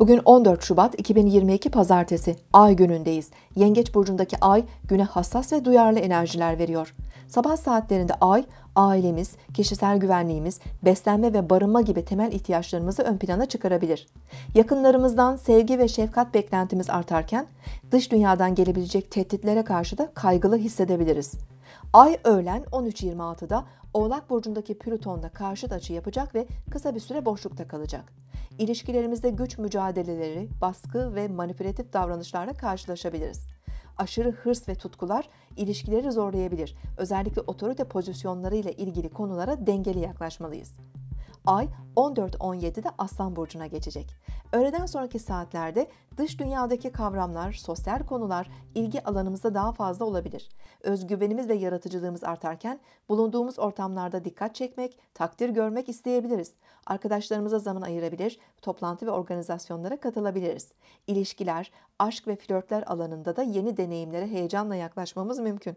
Bugün 14 Şubat 2022 Pazartesi, Ay günündeyiz. Yengeç burcundaki Ay, güne hassas ve duyarlı enerjiler veriyor. Sabah saatlerinde Ay, ailemiz, kişisel güvenliğimiz, beslenme ve barınma gibi temel ihtiyaçlarımızı ön plana çıkarabilir. Yakınlarımızdan sevgi ve şefkat beklentimiz artarken, dış dünyadan gelebilecek tehditlere karşı da kaygılı hissedebiliriz. Ay öğlen 13.26'da Oğlak Burcu'ndaki Plüton'da karşıt açı yapacak ve kısa bir süre boşlukta kalacak. İlişkilerimizde güç mücadeleleri, baskı ve manipülatif davranışlarla karşılaşabiliriz. Aşırı hırs ve tutkular ilişkileri zorlayabilir. Özellikle otorite pozisyonları ile ilgili konulara dengeli yaklaşmalıyız. Ay 14-17'de Aslan Burcu'na geçecek. Öğleden sonraki saatlerde dış dünyadaki kavramlar, sosyal konular ilgi alanımızda daha fazla olabilir. Özgüvenimiz ve yaratıcılığımız artarken bulunduğumuz ortamlarda dikkat çekmek, takdir görmek isteyebiliriz. Arkadaşlarımıza zaman ayırabilir, toplantı ve organizasyonlara katılabiliriz. İlişkiler, aşk ve flörtler alanında da yeni deneyimlere heyecanla yaklaşmamız mümkün.